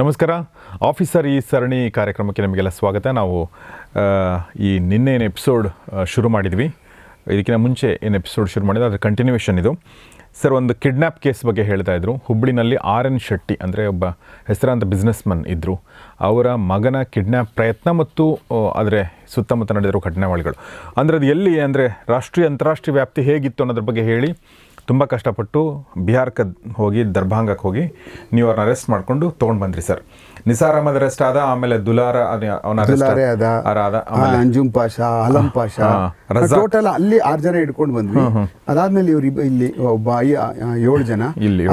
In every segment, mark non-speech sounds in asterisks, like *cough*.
ನಮಸ್ಕಾರ ಆಫೀಸರ್ ಈ ಸರಣಿ ಕಾರ್ಯಕ್ರಮಕ್ಕೆ ನಿಮಗೆಲ್ಲ ಸ್ವಾಗತ ನಾವು ಈ ನಿನ್ನೆ ಏನು ಎಪಿಸೋಡ್ ಶುರು ಮಾಡಿದ್ವಿ ಇದಕ್ಕಿಂತ ಮುಂಚೆ ಏನು ಎಪಿಸೋಡ್ ಶುರು ಮಾಡಿದ್ವಿ ಅದರ ಕಂಟಿನ್ಯೂಷನ್ ಇದು ಸರ್ ಒಂದು ಕಿಡ್ನ್ಯಾಪ್ ಕೇಸ್ ಬಗ್ಗೆ ಹೇಳ್ತಾ ಇದ್ದರು ಹುಬ್ಬಳ್ಳಿನಲ್ಲಿ ಆರ್ ಎನ್ ಶೆಟ್ಟಿ ಅಂದರೆ ಒಬ್ಬ ಹೆಸರಾಂತ ಬಿಸ್ನೆಸ್ಮನ್ ಇದ್ದರು ಅವರ ಮಗನ ಕಿಡ್ನ್ಯಾಪ್ ಪ್ರಯತ್ನ ಮತ್ತು ಆದರೆ ಸುತ್ತಮುತ್ತ ನಡೆದಿರೋ ಘಟನಾವಳಿಗಳು ಅಂದರೆ ಅದು ಎಲ್ಲಿ ಅಂದರೆ ರಾಷ್ಟ್ರೀಯ ಅಂತಾರಾಷ್ಟ್ರೀಯ ವ್ಯಾಪ್ತಿ ಹೇಗಿತ್ತು ಅನ್ನೋದ್ರ ಬಗ್ಗೆ ಹೇಳಿ ತುಂಬ ಕಷ್ಟಪಟ್ಟು ಬಿಹಾರಕ್ಕೆ ಹೋಗಿ ದರ್ಭಾಂಗಕ್ಕೆ ಹೋಗಿ ನೀವು ಅವ್ರನ್ನ ಅರೆಸ್ಟ್ ಮಾಡಿಕೊಂಡು ತೊಗೊಂಡು ಬಂದ್ರಿ ಸರ್ ನಿಸಾರ್ ಅಹಮದ್ ಅರೆಸ್ಟ್ ಆದ ಆಮೇಲೆ ದುಲಾರ ಅವನ ಅಂಜುಮ್ ಪಾಷಾ ಅಲಂ ಪಾಷಾ ಟೋಟಲ್ ಅಲ್ಲಿ ಆರ್ ಜನ ಇಟ್ಕೊಂಡು ಬಂದ್ವಿ ಅದಾದ್ಮೇಲೆ ಇವ್ರು ಇಲ್ಲಿ ಒಬ್ಬ ಏಳು ಜನ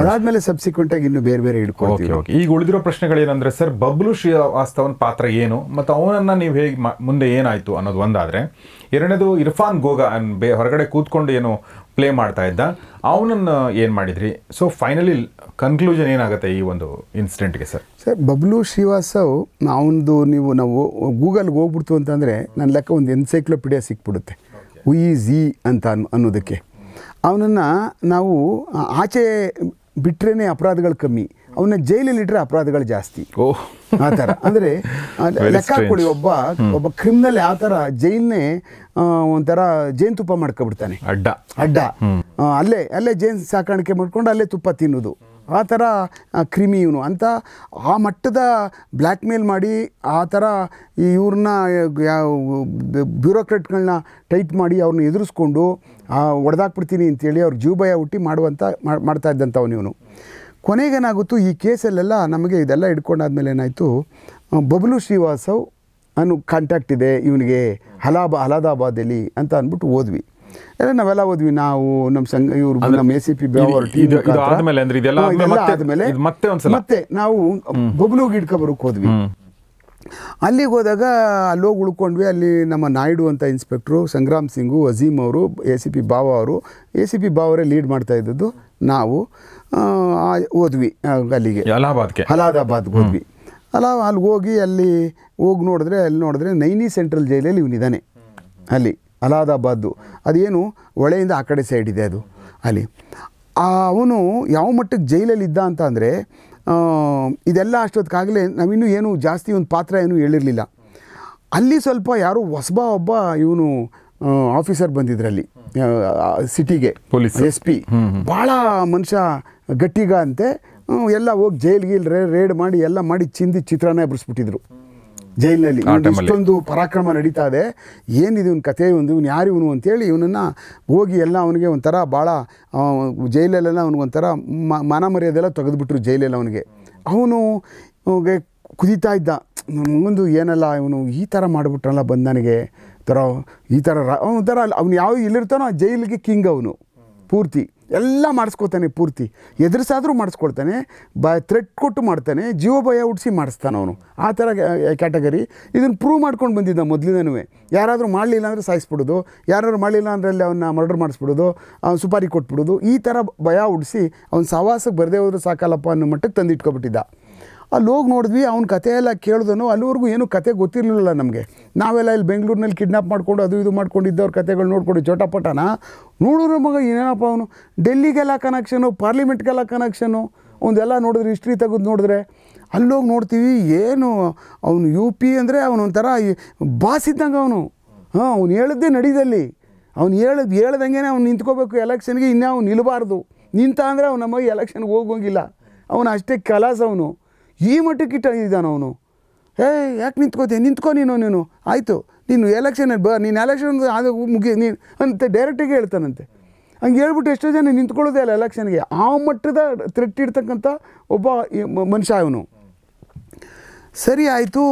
ಅದಾದ್ಮೇಲೆ ಸಬ್ಸಿಕ್ವೆಂಟ್ ಆಗಿ ಇನ್ನು ಬೇರೆ ಬೇರೆ ಇಟ್ಕೊಂಡು ಈಗ ಉಳಿದಿರೋ ಏನಂದ್ರೆ ಸರ್ ಬಬ್ಲು ಶ್ರೀವಾಸ್ತವನ್ ಪಾತ್ರ ಏನು ಮತ್ತು ಅವನನ್ನ ನೀವು ಹೇಗೆ ಮುಂದೆ ಏನಾಯ್ತು ಅನ್ನೋದು ಒಂದಾದ್ರೆ ಎರಡನೇದು ಇರ್ಫಾನ್ ಗೋಗಾ ಹೊರಗಡೆ ಕೂತ್ಕೊಂಡು ಏನು ಪ್ಲೇ ಮಾಡ್ತಾ ಇದ್ದ ಅವನನ್ನು ಏನು ಮಾಡಿದ್ರಿ ಸೊ ಫೈನಲಿ ಕನ್ಕ್ಲೂಷನ್ ಏನಾಗುತ್ತೆ ಈ ಒಂದು ಇನ್ಸಿಡೆಂಟ್ಗೆ ಸರ್ ಸರ್ ಬಬ್ಲು ಶ್ರೀವಾಸವ್ ಅವನದು ನೀವು ನಾವು ಗೂಗಲ್ಗೆ ಹೋಗ್ಬಿಡ್ತು ಅಂತಂದರೆ ನನ್ನ ಲೆಕ್ಕ ಒಂದು ಎನ್ಸೈಕ್ಲೋಪೀಡಿಯಾ ಸಿಕ್ಬಿಡುತ್ತೆ ಉಯಿ ಝಿ ಅಂತ ಅನ್ ಅನ್ನೋದಕ್ಕೆ ಅವನನ್ನು ನಾವು ಆಚೆ ಬಿಟ್ರೇ ಅಪರಾಧಗಳು ಕಮ್ಮಿ ಅವನ್ನ ಜೈಲಲ್ಲಿ ಇಟ್ಟರೆ ಅಪರಾಧಗಳು ಜಾಸ್ತಿ ಓಹ್ ಆ ಥರ ಅಂದರೆ ಲೆಕ್ಕ ಕೊಡಿ ಒಬ್ಬ ಒಬ್ಬ ಕ್ರಿಮಿನಲ್ ಯಾವ ಥರ ಜೈಲ್ನೇ ಒಂಥರ ತುಪ್ಪ ಮಾಡ್ಕೊಬಿಡ್ತಾನೆ ಅಡ್ಡ ಅಡ್ಡ ಅಲ್ಲೇ ಅಲ್ಲೇ ಜೇನು ಸಾಕಾಣಿಕೆ ಮಾಡ್ಕೊಂಡು ಅಲ್ಲೇ ತುಪ್ಪ ತಿನ್ನೋದು ಆ ಥರ ಕ್ರಿಮಿ ಇವನು ಅಂತ ಆ ಮಟ್ಟದ ಬ್ಲ್ಯಾಕ್ ಮೇಲ್ ಮಾಡಿ ಆ ಥರ ಇವ್ರನ್ನ ಬ್ಯೂರೋಕ್ರೆಟ್ಗಳನ್ನ ಟೈಟ್ ಮಾಡಿ ಅವ್ರನ್ನ ಎದುರಿಸ್ಕೊಂಡು ಒಡೆದಾಕ್ಬಿಡ್ತೀನಿ ಅಂತೇಳಿ ಅವ್ರ ಜೀವಭಯ ಹುಟ್ಟಿ ಮಾಡುವಂಥ ಮಾಡ್ತಾ ಇದ್ದಂಥವನು ಇವನು ಕೊನೆಗೇನಾಗುತ್ತೋ ಈ ಕೇಸಲ್ಲೆಲ್ಲ ನಮಗೆ ಇದೆಲ್ಲ ಹಿಡ್ಕೊಂಡಾದ್ಮೇಲೆ ಏನಾಯಿತು ಬಬಲು ಶ್ರೀವಾಸವ್ ಅನ್ನು ಕಾಂಟ್ಯಾಕ್ಟ್ ಇದೆ ಇವನಿಗೆ ಹಲಾಬಾ ಅಲಹದಾಬಾದಲ್ಲಿ ಅಂತ ಅಂದ್ಬಿಟ್ಟು ಓದ್ವಿ ಅಂದರೆ ನಾವೆಲ್ಲ ಹೋದ್ವಿ ನಾವು ನಮ್ಮ ಸಂಘ ಇವರು ನಮ್ಮ ಎ ಸಿ ಪಿ ಮತ್ತೆ ಮತ್ತೆ ನಾವು ಬಬ್ಲು ಗಿಡ್ಕ ಹೋದ್ವಿ ಅಲ್ಲಿಗೆ ಹೋದಾಗ ಅಲ್ಲೋಗಿ ಉಳ್ಕೊಂಡ್ವಿ ಅಲ್ಲಿ ನಮ್ಮ ನಾಯ್ಡು ಅಂತ ಇನ್ಸ್ಪೆಕ್ಟ್ರು ಸಂಗ್ರಾಮ್ ಸಿಂಗು ಅಜೀಮ್ ಅವರು ಎ ಸಿ ಪಿ ಬಾವ ಅವರು ಎ ಸಿ ಪಿ ಬಾವರೇ ಲೀಡ್ ಮಾಡ್ತಾ ಇದ್ದದ್ದು ನಾವು ಹೋದ್ವಿ ಅಲ್ಲಿಗೆ ಅಲಹಾಬಾದ್ಗೆ ಅಲಹಾಬಾದ್ಗೆ ಹೋದ್ವಿ ಅಲ್ಲ ಅಲ್ಲಿ ಹೋಗಿ ಅಲ್ಲಿ ಹೋಗಿ ನೋಡಿದ್ರೆ ಅಲ್ಲಿ ನೋಡಿದ್ರೆ ನೈನಿ ಸೆಂಟ್ರಲ್ ಜೈಲಲ್ಲಿ ಇವನಿದ್ದಾನೆ ಅಲ್ಲಿ ಅಲಹದಾಬಾದ್ದು ಅದೇನು ಹೊಳೆಯಿಂದ ಆ ಕಡೆ ಸೈಡ್ ಇದೆ ಅದು ಅಲ್ಲಿ ಅವನು ಯಾವ ಮಟ್ಟಕ್ಕೆ ಇದ್ದ ಅಂತ ಅಂದರೆ ಇದೆಲ್ಲ ಅಷ್ಟೊತ್ತಿಗಾಗಲೇ ನಾವಿನ್ನೂ ಏನು ಜಾಸ್ತಿ ಒಂದು ಪಾತ್ರ ಏನು ಹೇಳಿರಲಿಲ್ಲ ಅಲ್ಲಿ ಸ್ವಲ್ಪ ಯಾರೋ ಹೊಸಬ ಒಬ್ಬ ಇವನು ಆಫೀಸರ್ ಬಂದಿದ್ರಲ್ಲಿ ಸಿಟಿಗೆ ಪೊಲೀಸ್ ಎಸ್ ಪಿ ಭಾಳ ಮನುಷ್ಯ ಗಟ್ಟಿಗ ಅಂತೆ ಎಲ್ಲ ಹೋಗಿ ಜೈಲ್ಗೆ ರೇ ರೇಡ್ ಮಾಡಿ ಎಲ್ಲ ಮಾಡಿ ಚಿಂದಿ ಚಿತ್ರಾನೇ ಬಿಡಿಸ್ಬಿಟ್ಟಿದ್ರು ಜೈಲಿನಲ್ಲಿ ಇಷ್ಟೊಂದು ಪರಾಕ್ರಮ ನಡೀತಾ ಇದೆ ಏನಿದೆ ಇವನ ಕಥೆ ಒಂದು ಇವನು ಯಾರು ಇವನು ಅಂತೇಳಿ ಇವನನ್ನು ಹೋಗಿ ಎಲ್ಲ ಅವನಿಗೆ ಒಂಥರ ಭಾಳ ಜೈಲಲ್ಲೆಲ್ಲ ಅವನಿಗೊಂಥರ ಮಾನ ಮರ್ಯಾದೆಲ್ಲ ತೆಗೆದುಬಿಟ್ರು ಜೈಲಲ್ಲಿ ಅವನಿಗೆ ಅವನು ಕುದಿತಾ ಇದ್ದ ಮುಂದು ಏನಲ್ಲ ಇವನು ಈ ಥರ ಮಾಡಿಬಿಟ್ರಲ್ಲ ಬಂದ ನನಗೆ ಥರ ಈ ಥರ ಒಂಥರ ಅವನು ಅವ್ನು ಯಾವ ಇಲ್ಲಿರ್ತಾನೋ ಜೈಲಿಗೆ ಕಿಂಗ್ ಅವನು ಪೂರ್ತಿ ಎಲ್ಲ ಮಾಡಿಸ್ಕೊತಾನೆ ಪೂರ್ತಿ ಎದುರಿಸಾದರೂ ಮಾಡಿಸ್ಕೊಳ್ತಾನೆ ಬ ಥ್ರೆಟ್ ಕೊಟ್ಟು ಮಾಡ್ತಾನೆ ಜೀವ ಭಯ ಹುಡ್ಸಿ ಮಾಡಿಸ್ತಾನ ಅವನು ಆ ಥರ ಕ್ಯಾಟಗರಿ ಇದನ್ನು ಪ್ರೂವ್ ಮಾಡ್ಕೊಂಡು ಬಂದಿದ್ದ ಮೊದಲಿನೂ ಯಾರಾದರೂ ಮಾಡಲಿಲ್ಲ ಅಂದರೆ ಸಾಯಿಸ್ಬಿಡೋದು ಯಾರಾದರೂ ಮಾಡಲಿಲ್ಲ ಅಂದರೆ ಅಲ್ಲಿ ಅವನ್ನ ಮರ್ಡರ್ ಮಾಡಿಸ್ಬಿಡೋದು ಅವ್ನು ಸುಪಾರಿ ಕೊಟ್ಬಿಡೋದು ಈ ಥರ ಭಯ ಹುಡ್ಸಿ ಅವ್ನು ಸಹವಾಸಕ್ಕೆ ಬರದೇ ಹೋದ್ರೂ ಸಾಕಲ್ಲಪ್ಪ ಅನ್ನೋ ಮಟ್ಟಕ್ಕೆ ತಂದಿಟ್ಕೊಬಿಟ್ಟಿದ್ದ ಅಲ್ಲಿ ಹೋಗಿ ನೋಡಿದ್ವಿ ಅವ್ನ ಕಥೆ ಎಲ್ಲ ಕೇಳಿದನು ಅಲ್ಲಿವರೆಗೂ ಏನೂ ಕತೆ ಗೊತ್ತಿರಲಿಲ್ಲ ನಮಗೆ ನಾವೆಲ್ಲ ಇಲ್ಲಿ ಬೆಂಗಳೂರಿನಲ್ಲಿ ಕಿಡ್ನಾಪ್ ಮಾಡಿಕೊಂಡು ಅದು ಇದು ಮಾಡ್ಕೊಂಡಿದ್ದವ್ರ ಕತೆಗಳು ನೋಡ್ಕೊಂಡು ಚೋಟಪಟ್ಟಣ ನೋಡೋರ ಮಗ ಏನೇನಪ್ಪ ಅವನು ಡೆಲ್ಲಿಗೆಲ್ಲ ಕನೆಕ್ಷನು ಪಾರ್ಲಿಮೆಂಟ್ಗೆಲ್ಲ ಕನೆಕ್ಷನು ಒಂದೆಲ್ಲ ನೋಡಿದ್ರೆ ಹಿಸ್ಟ್ರಿ ತೆಗೆದು ನೋಡಿದ್ರೆ ಅಲ್ಲೋಗಿ ನೋಡ್ತೀವಿ ಏನು ಅವನು ಯು ಪಿ ಅಂದರೆ ಅವನೊಂಥರ ಬಾಸಿದ್ದಂಗೆ ಅವನು ಹಾಂ ಅವ್ನು ಹೇಳಿದ್ದೇ ನಡೀದಲ್ಲಿ ಅವ್ನು ಹೇಳದ್ ಹೇಳ್ದಂಗೆ ಅವ್ನು ನಿಂತ್ಕೋಬೇಕು ಎಲೆಕ್ಷನ್ಗೆ ಇನ್ನೂ ಅವ್ನು ನಿಲ್ಲಬಾರ್ದು ನಿಂತ ಅಂದರೆ ಅವ್ನು ನಮಗೆ ಎಲೆಕ್ಷನ್ಗೆ ಹೋಗೋಂಗಿಲ್ಲ ಅವನು ಅಷ್ಟೇ ಕಲಾಸ ಅವನು ಈ ಮಟ್ಟಕ್ಕೆ ಇದ್ದಾನ ಅವನು ಏ ಯಾಕೆ ನಿಂತ್ಕೋತೀಯ ನಿಂತ್ಕೊ ನೀನು ನೀನು ಆಯಿತು ನೀನು ಎಲೆಕ್ಷನಲ್ಲಿ ಬಾ ನೀನು ಎಲೆಕ್ಷನ್ ಅದು ಮುಗಿ ನೀನು ಅಂತ ಡೈರೆಕ್ಟಾಗಿ ಹೇಳ್ತಾನಂತೆ ಹಂಗೆ ಹೇಳ್ಬಿಟ್ಟು ಎಷ್ಟೋ ಜನ ನಿಂತ್ಕೊಳ್ಳೋದೇ ಅಲ್ಲ ಎಲೆಕ್ಷನ್ಗೆ ಆ ಮಟ್ಟದ ಥ್ರೆಟ್ ಇಡ್ತಕ್ಕಂಥ ಒಬ್ಬ ಮನುಷ್ಯ ಅವನು ಸರಿ ಆಯಿತು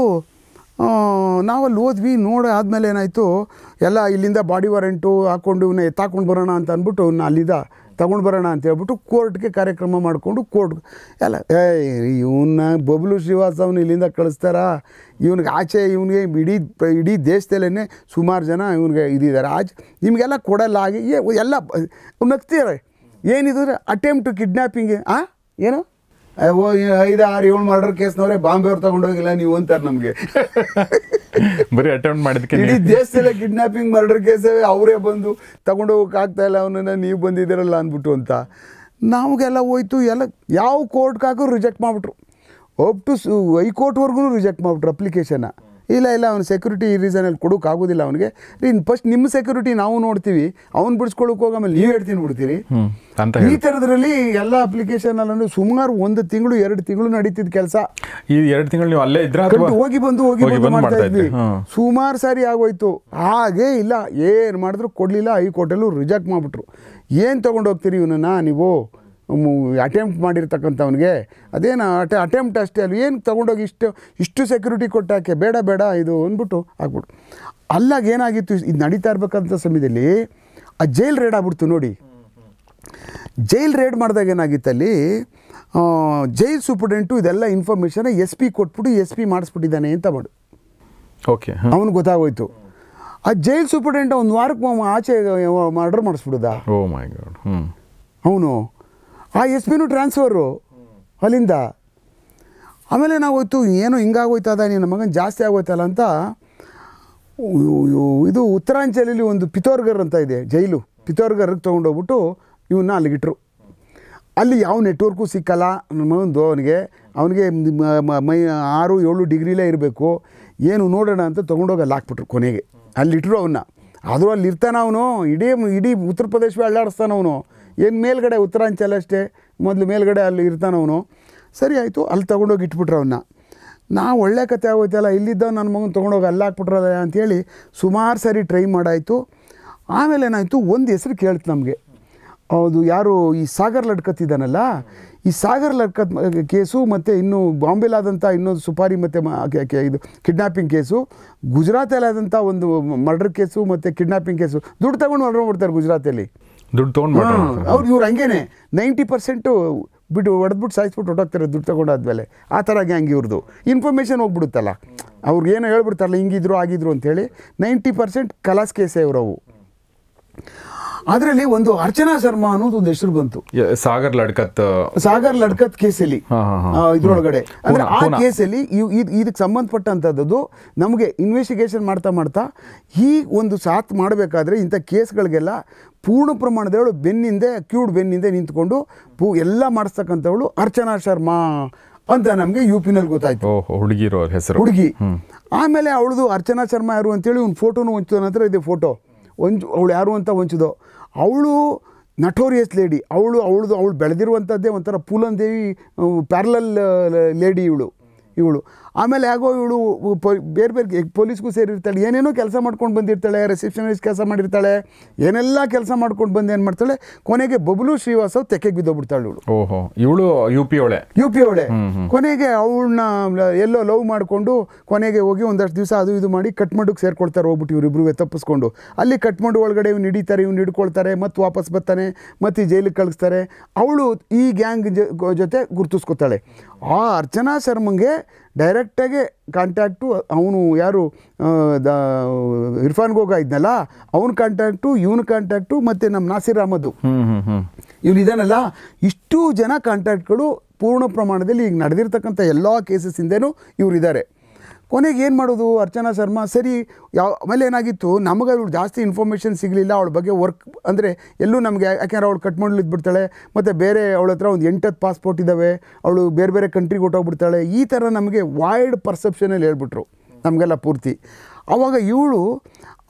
ನಾವಲ್ಲಿ ಹೋದ್ವಿ ನೋಡ ಆದಮೇಲೆ ಏನಾಯಿತು ಎಲ್ಲ ಇಲ್ಲಿಂದ ಬಾಡಿ ವಾರೆಂಟು ಹಾಕ್ಕೊಂಡು ಇವನ್ನ ಎತ್ತಾಕೊಂಡು ಬರೋಣ ಅಂತ ಅಂದ್ಬಿಟ್ಟು ಅಲ್ಲಿದ್ದ ತೊಗೊಂಡು ಬರೋಣ ಹೇಳ್ಬಿಟ್ಟು ಕೋರ್ಟ್ಗೆ ಕಾರ್ಯಕ್ರಮ ಮಾಡಿಕೊಂಡು ಕೋರ್ಟ್ ಎಲ್ಲ ಏಯ್ ಇವನ್ನ ಬಬ್ಲು ಅವನು ಇಲ್ಲಿಂದ ಕಳಿಸ್ತಾರ ಇವ್ನಿಗೆ ಆಚೆ ಇವನಿಗೆ ಇಡೀ ಇಡೀ ದೇಶದಲ್ಲೇ ಸುಮಾರು ಜನ ಇವನಿಗೆ ಇದಿದ್ದಾರೆ ಆಚೆ ನಿಮಗೆಲ್ಲ ಕೊಡಲ್ಲ ಆಗಿ ಎಲ್ಲ ನಗ್ತೀರ ಏನಿದ್ರೆ ಅಟೆಂಪ್ಟ್ ಕಿಡ್ನ್ಯಾಪಿಂಗ್ ಆ ಏನು ಐದು ಆರು ಏಳು ಮರ್ಡರ್ ಕೇಸ್ನವ್ರೆ ಬಾಂಬೆ ಅವ್ರು ತಗೊಂಡೋಗಿಲ್ಲ ನೀವು ಅಂತಾರೆ ನಮಗೆ ಬರೀ ಅಟೆಂಪ್ಟ್ ಮಾಡಿದ್ಕೆ ಇಡೀ ದೇಶದಲ್ಲೇ ಕಿಡ್ನಾಪಿಂಗ್ ಮರ್ಡರ್ ಕೇಸ್ ಅವರೇ ಬಂದು ತಗೊಂಡೋಗಕ್ಕಾಗ್ತಾ ಇಲ್ಲ ಅವನನ್ನ ನೀವು ಬಂದಿದ್ದೀರಲ್ಲ ಅಂದ್ಬಿಟ್ಟು ಅಂತ ನಮಗೆಲ್ಲ ಹೋಯ್ತು ಎಲ್ಲ ಯಾವ ಕೋರ್ಟ್ಗೆ ರಿಜೆಕ್ಟ್ ಮಾಡಿಬಿಟ್ರು ಅಪ್ ಟು ಹೈಕೋರ್ಟ್ವರೆಗೂ ರಿಜೆಕ್ಟ್ ಮಾಡಿಬಿಟ್ರು ಅಪ್ಲಿಕೇಶನ್ನ ಇಲ್ಲ ಇಲ್ಲ ಅವ್ನು ಸೆಕ್ಯೂರಿಟಿ ಈ ರೀಸನಲ್ಲಿ ಆಗೋದಿಲ್ಲ ಅವನಿಗೆ ಇನ್ನು ಫಸ್ಟ್ ನಿಮ್ಮ ಸೆಕ್ಯೂರಿಟಿ ನಾವು ನೋಡ್ತೀವಿ ಅವ್ನು ಬಿಡಿಸ್ಕೊಳಕ್ ಹೋಗಿ ಆಮೇಲೆ ನೀವು ಹೇಳ್ತೀನಿ ಬಿಡ್ತೀರಿ ಈ ಥರದ್ರಲ್ಲಿ ಎಲ್ಲ ಅಪ್ಲಿಕೇಶನ್ ಅಲ್ಲೂ ಸುಮಾರು ಒಂದು ತಿಂಗಳು ಎರಡು ತಿಂಗಳು ನಡೀತಿದ್ದ ಕೆಲಸ ಈ ಎರಡು ತಿಂಗಳು ನೀವು ಅಲ್ಲೇ ಇದ್ರೆ ಹೋಗಿ ಬಂದು ಹೋಗಿ ಮಾಡ್ತಾ ಇದ್ವಿ ಸುಮಾರು ಸಾರಿ ಆಗೋಯ್ತು ಹಾಗೆ ಇಲ್ಲ ಏನು ಮಾಡಿದ್ರು ಕೊಡಲಿಲ್ಲ ಹೈಕೋರ್ಟಲ್ಲೂ ರಿಜೆಕ್ಟ್ ಮಾಡ್ಬಿಟ್ರು ಏನು ತೊಗೊಂಡೋಗ್ತೀರಿ ಇವನನ್ನ ನೀವು ಅಟೆಂಪ್ಟ್ ಮಾಡಿರ್ತಕ್ಕಂಥವ್ನಿಗೆ ಅದೇನು ಅಟೆ ಅಟೆಂಪ್ಟ್ ಅಷ್ಟೇ ಅಲ್ಲಿ ಏನು ತೊಗೊಂಡೋಗಿ ಇಷ್ಟು ಇಷ್ಟು ಸೆಕ್ಯೂರಿಟಿ ಕೊಟ್ಟಾಕೆ ಬೇಡ ಬೇಡ ಇದು ಅಂದ್ಬಿಟ್ಟು ಆಗ್ಬಿಟ್ಟು ಅಲ್ಲಾಗ ಏನಾಗಿತ್ತು ಇದು ನಡೀತಾ ಇರಬೇಕಂತ ಸಮಯದಲ್ಲಿ ಆ ಜೈಲ್ ರೇಡ್ ಆಗ್ಬಿಡ್ತು ನೋಡಿ ಜೈಲ್ ರೇಡ್ ಮಾಡಿದಾಗ ಏನಾಗಿತ್ತಲ್ಲಿ ಜೈಲ್ ಸೂಪ್ರಿಡೆಂಟು ಇದೆಲ್ಲ ಇನ್ಫಾರ್ಮೇಷನ್ ಎಸ್ ಪಿ ಕೊಟ್ಬಿಟ್ಟು ಎಸ್ ಪಿ ಮಾಡಿಸ್ಬಿಟ್ಟಿದ್ದಾನೆ ಅಂತ ಮಾಡು ಓಕೆ ಅವ್ನಿಗೆ ಗೊತ್ತಾಗೋಯ್ತು ಆ ಜೈಲ್ ಸೂಪರ್ಡೆಂಟ್ ಒಂದು ವಾರಕ್ಕೆ ಆಚೆ ಮರ್ಡರ್ ಮಾಡಿಸ್ಬಿಡುದಾ oh ಅವನು ಆ ಎಸ್ ಪಿನೂ ಟ್ರಾನ್ಸ್ಫರು ಅಲ್ಲಿಂದ ಆಮೇಲೆ ನಾವು ಹೋಯ್ತು ಏನು ಹಿಂಗಾಗೋಯ್ತದ ನಿನ್ನ ಮಗನ ಜಾಸ್ತಿ ಆಗೋಯ್ತಲ್ಲ ಅಂತ ಇದು ಉತ್ತರಾಂಚಲಲ್ಲಿ ಒಂದು ಪಿತೋರ್ಗರ್ ಅಂತ ಇದೆ ಜೈಲು ಪಿತೋರ್ಗರ್ಗೆ ತೊಗೊಂಡೋಗ್ಬಿಟ್ಟು ಇವನ್ನ ಅಲ್ಲಿಗಿಟ್ರು ಅಲ್ಲಿ ಯಾವ ನೆಟ್ವರ್ಕು ಸಿಕ್ಕಲ್ಲ ನನ್ನ ಅವನಿಗೆ ಅವನಿಗೆ ಮೈ ಆರು ಏಳು ಡಿಗ್ರಿಲೇ ಇರಬೇಕು ಏನು ನೋಡೋಣ ಅಂತ ತೊಗೊಂಡೋಗಿ ಅಲ್ಲಿ ಹಾಕ್ಬಿಟ್ರು ಕೊನೆಗೆ ಅಲ್ಲಿಟ್ಟರು ಅವನ್ನ ಆದರೂ ಅಲ್ಲಿ ಇರ್ತಾನೆ ಅವನು ಇಡೀ ಇಡೀ ಉತ್ತರ ಪ್ರದೇಶವೇ ಅಲ್ಲಾಡಿಸ್ತಾನೆ ಅವನು ಏನು ಮೇಲ್ಗಡೆ ಉತ್ತರಾಂಚಲಷ್ಟೇ ಅಷ್ಟೇ ಮೊದಲು ಮೇಲ್ಗಡೆ ಅಲ್ಲಿ ಇರ್ತಾನವನು ಸರಿ ಆಯಿತು ಅಲ್ಲಿ ತೊಗೊಂಡೋಗಿ ಇಟ್ಬಿಟ್ರೆ ಅವನ್ನ ನಾವು ಒಳ್ಳೆ ಕತೆ ಆಗೋಯ್ತಲ್ಲ ಇಲ್ಲಿದ್ದ ನನ್ನ ಮಗನ ತೊಗೊಂಡೋಗಿ ಅಲ್ಲಿ ಹಾಕ್ಬಿಟ್ರಲ್ಲ ಅಂಥೇಳಿ ಸುಮಾರು ಸರಿ ಟ್ರೈ ಮಾಡಾಯಿತು ಆಮೇಲೆ ಏನಾಯಿತು ಒಂದು ಹೆಸರು ಕೇಳ್ತು ನಮಗೆ ಹೌದು ಯಾರು ಈ ಸಾಗರ್ ಲಡ್ಕತ್ ಈ ಸಾಗರ್ ಲಡ್ಕತ್ ಕೇಸು ಮತ್ತು ಇನ್ನು ಬಾಂಬೆಲಾದಂಥ ಇನ್ನೊಂದು ಸುಪಾರಿ ಮತ್ತು ಇದು ಕಿಡ್ನಾಪಿಂಗ್ ಕೇಸು ಗುಜರಾತಲ್ಲಾದಂಥ ಒಂದು ಮರ್ಡರ್ ಕೇಸು ಮತ್ತು ಕಿಡ್ನಾಪಿಂಗ್ ಕೇಸು ದುಡ್ಡು ತಗೊಂಡು ಮರ್ಡರ್ ಮಾಡ್ತಾರೆ ಗುಜರಾತಲ್ಲಿ ದುಡ್ಡು ತೊಗೊಂಡು ಅವ್ರು ಇವ್ರು ಹಂಗೇನೆ ನೈಂಟಿ ಪರ್ಸೆಂಟು ಬಿಟ್ಟು ಹೊಡೆದ್ಬಿಟ್ಟು ಸಾಯಿಸ್ಬಿಟ್ಟು ಹೊಟ್ಟೋಗ್ತಾರೆ ದುಡ್ಡು ತೊಗೊಂಡಾದ್ಮೇಲೆ ಆ ಥರ ಗ್ಯಾಂಗ್ ಇವ್ರದ್ದು ಇನ್ಫಾರ್ಮೇಷನ್ ಹೋಗ್ಬಿಡುತ್ತಲ್ಲ ಅವ್ರಿಗೆ ಏನೋ ಹೇಳ್ಬಿಡ್ತಾರಲ್ಲ ಹಿಂಗಿದ್ರು ಆಗಿದ್ರು ಅಂಥೇಳಿ ನೈಂಟಿ ಪರ್ಸೆಂಟ್ ಕಲಾಸ್ ಕೇಸೇ ಅವು ಅದರಲ್ಲಿ ಒಂದು ಅರ್ಚನಾ ಶರ್ಮಾ ಅನ್ನೋದು ಒಂದು ಹೆಸರು ಬಂತು ಸಾಗರ್ ಲಡ್ಕತ್ ಸಾಗರ್ ಲಡ್ಕತ್ ಕೇಸಲ್ಲಿ ಇದ್ರೊಳಗಡೆ ಅಂದ್ರೆ ಆ ಕೇಸಲ್ಲಿ ಇದಕ್ಕೆ ಸಂಬಂಧಪಟ್ಟಂತದ್ದು ನಮಗೆ ಇನ್ವೆಸ್ಟಿಗೇಷನ್ ಮಾಡ್ತಾ ಮಾಡ್ತಾ ಈ ಒಂದು ಸಾಥ್ ಮಾಡಬೇಕಾದ್ರೆ ಇಂಥ ಕೇಸ್ಗಳಿಗೆಲ್ಲ ಪೂರ್ಣ ಪ್ರಮಾಣದವಳು ಬೆನ್ನಿಂದೆ ಕ್ಯೂಡ್ ಬೆನ್ನಿಂದೆ ನಿಂತ್ಕೊಂಡು ಪೂ ಎಲ್ಲ ಮಾಡಿಸ್ತಕ್ಕಂಥವಳು ಅರ್ಚನಾ ಶರ್ಮಾ ಅಂತ ನಮಗೆ ಯು ಪಿನಲ್ಲಿ ಗೊತ್ತಾಯ್ತು ಹುಡುಗಿ ಹೆಸರು ಹುಡುಗಿ ಆಮೇಲೆ ಅವಳದು ಅರ್ಚನಾ ಶರ್ಮಾ ಯಾರು ಅಂತೇಳಿ ಒಂದು ಫೋಟೋನು ಹೊಂಚಿದ ನಂತರ ಇದೆ ಫೋಟೋ ಒಂಚು ಅವಳು ಯಾರು ಅಂತ ಹೊಂಚಿದೋ ಅವಳು ನಟೋರಿಯಸ್ ಲೇಡಿ ಅವಳು ಅವಳದು ಅವಳು ಬೆಳೆದಿರುವಂಥದ್ದೇ ಒಂಥರ ಪೂಲನ್ ದೇವಿ ಪ್ಯಾರಲಲ್ ಲೇಡಿ ಇವಳು ಇವಳು ಆಮೇಲೆ ಆಗೋ ಇವಳು ಬೇರೆ ಬೇರೆ ಪೊಲೀಸ್ಗೂ ಸೇರಿರ್ತಾಳೆ ಏನೇನೋ ಕೆಲಸ ಮಾಡ್ಕೊಂಡು ಬಂದಿರ್ತಾಳೆ ರಿಸೆಪ್ಷನಿಸ್ಟ್ ಕೆಲಸ ಮಾಡಿರ್ತಾಳೆ ಏನೆಲ್ಲ ಕೆಲಸ ಮಾಡ್ಕೊಂಡು ಬಂದು ಏನು ಮಾಡ್ತಾಳೆ ಕೊನೆಗೆ ಬಬಲು ಶ್ರೀವಾಸವ್ ತೆಕ್ಕೆಗೆ ಬಿದ್ದೋಗ್ಬಿಡ್ತಾಳೆ ಇವಳು ಓಹೋ ಇವಳು ಯು ಪಿ ಅವಳೆ ಯು ಪಿ ಒಳೆ ಕೊನೆಗೆ ಅವಳನ್ನ ಎಲ್ಲೋ ಲವ್ ಮಾಡಿಕೊಂಡು ಕೊನೆಗೆ ಹೋಗಿ ಒಂದಷ್ಟು ದಿವಸ ಅದು ಇದು ಮಾಡಿ ಕಟ್ಮಂಡುಗೆ ಸೇರ್ಕೊಳ್ತಾರೆ ಹೋಗ್ಬಿಟ್ಟು ಇವರಿಬ್ರು ತಪ್ಪಿಸ್ಕೊಂಡು ಅಲ್ಲಿ ಕಟ್ಮಂಡು ಒಳಗಡೆ ಇವ್ನು ಹಿಡಿತಾರೆ ಇವ್ನು ಹಿಡ್ಕೊಳ್ತಾರೆ ಮತ್ತು ವಾಪಸ್ ಬರ್ತಾನೆ ಮತ್ತು ಜೈಲಿಗೆ ಕಳಿಸ್ತಾರೆ ಅವಳು ಈ ಗ್ಯಾಂಗ್ ಜೊತೆ ಗುರುತಿಸ್ಕೊತಾಳೆ ಆ ಅರ್ಚನಾ ಶರ್ಮಂಗೆ ಡೈರೆಕ್ಟಾಗೆ ಕಾಂಟ್ಯಾಕ್ಟು ಅವನು ಯಾರು ದ ಇರ್ಫಾನ್ ಗೋಗಾ ಇದ್ನಲ್ಲ ಅವನ ಕಾಂಟ್ಯಾಕ್ಟು ಇವನ ಕಾಂಟ್ಯಾಕ್ಟು ಮತ್ತು ನಮ್ಮ ನಾಸಿರ್ ಅಹಮದು ಇವನು ಇದಾನಲ್ಲ ಇಷ್ಟು ಜನ ಕಾಂಟ್ಯಾಕ್ಟ್ಗಳು ಪೂರ್ಣ ಪ್ರಮಾಣದಲ್ಲಿ ಈಗ ನಡೆದಿರ್ತಕ್ಕಂಥ ಎಲ್ಲ ಇವರು ಇವರಿದ್ದಾರೆ ಕೊನೆಗೆ ಏನು ಮಾಡೋದು ಅರ್ಚನಾ ಶರ್ಮಾ ಸರಿ ಯಾವ ಆಮೇಲೆ ಏನಾಗಿತ್ತು ನಮಗೆ ಅವಳು ಜಾಸ್ತಿ ಇನ್ಫಾರ್ಮೇಷನ್ ಸಿಗಲಿಲ್ಲ ಅವಳ ಬಗ್ಗೆ ವರ್ಕ್ ಅಂದರೆ ಎಲ್ಲೂ ನಮಗೆ ಯಾಕೆಂದ್ರೆ ಅವಳು ಮಾಡ್ಲಿ ಇದ್ಬಿಡ್ತಾಳೆ ಮತ್ತು ಬೇರೆ ಅವಳ ಹತ್ರ ಒಂದು ಎಂಟತ್ತು ಪಾಸ್ಪೋರ್ಟ್ ಇದ್ದಾವೆ ಅವಳು ಬೇರೆ ಬೇರೆ ಕಂಟ್ರಿಗೆ ಹೊಟ್ಟೋಗ್ಬಿಡ್ತಾಳೆ ಈ ಥರ ನಮಗೆ ವೈಡ್ ಪರ್ಸೆಪ್ಷನಲ್ಲಿ ಹೇಳ್ಬಿಟ್ರು ನಮಗೆಲ್ಲ ಪೂರ್ತಿ ಆವಾಗ ಇವಳು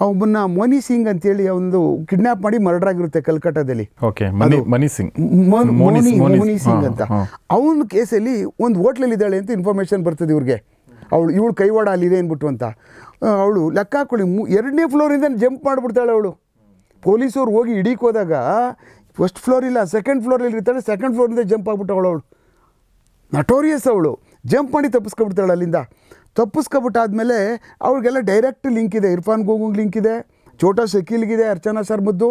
ಅವನ್ನ ಮನಿ ಸಿಂಗ್ ಅಂತೇಳಿ ಒಂದು ಕಿಡ್ನಾಪ್ ಮಾಡಿ ಮರ್ಡರ್ ಆಗಿರುತ್ತೆ ಕಲ್ಕಟ್ಟಾದಲ್ಲಿ ಮನಿ ಸಿಂಗ್ ಮೋನಿ ಸಿಂಗ್ ಅಂತ ಅವನ ಕೇಸಲ್ಲಿ ಒಂದು ಹೋಟ್ಲಲ್ಲಿ ಇದ್ದಾಳೆ ಅಂತ ಇನ್ಫಾರ್ಮೇಶನ್ ಬರ್ತದೆ ಇವ್ರಿಗೆ ಅವಳು ಇವಳು ಕೈವಾಡ ಅಲ್ಲಿದೆ ಅಂದ್ಬಿಟ್ಟು ಅಂತ ಅವಳು ಲೆಕ್ಕ ಹಾಕೊಳ್ಳಿ ಮು ಎರಡನೇ ಫ್ಲೋರಿಂದ ಜಂಪ್ ಮಾಡಿಬಿಡ್ತಾಳೆ ಅವಳು ಪೊಲೀಸವ್ರು ಹೋಗಿ ಹಿಡೀಕೋದಾಗ ಹೋದಾಗ ಫಸ್ಟ್ ಫ್ಲೋರ್ ಇಲ್ಲ ಸೆಕೆಂಡ್ ಫ್ಲೋರಲ್ಲಿ ಇರ್ತಾಳೆ ಸೆಕೆಂಡ್ ಫ್ಲೋರಿಂದ ಜಂಪ್ ಆಗ್ಬಿಟ್ಟವಳು ಅವಳು ನಟೋರಿಯಸ್ ಅವಳು ಜಂಪ್ ಮಾಡಿ ತಪ್ಪಿಸ್ಕೊಬಿಡ್ತಾಳೆ ಅಲ್ಲಿಂದ ತಪ್ಪಿಸ್ಕೊಬಿಟ್ಟಾದ್ಮೇಲೆ ಅವ್ರಿಗೆಲ್ಲ ಡೈರೆಕ್ಟ್ ಲಿಂಕ್ ಇದೆ ಇರ್ಫಾನ್ ಗೋಗುಂಗ್ ಲಿಂಕ್ ಇದೆ ಛೋಟಾ ಶಕೀಲ್ಗಿದೆ ಅರ್ಚನಾ ಸರ್ಮದ್ದು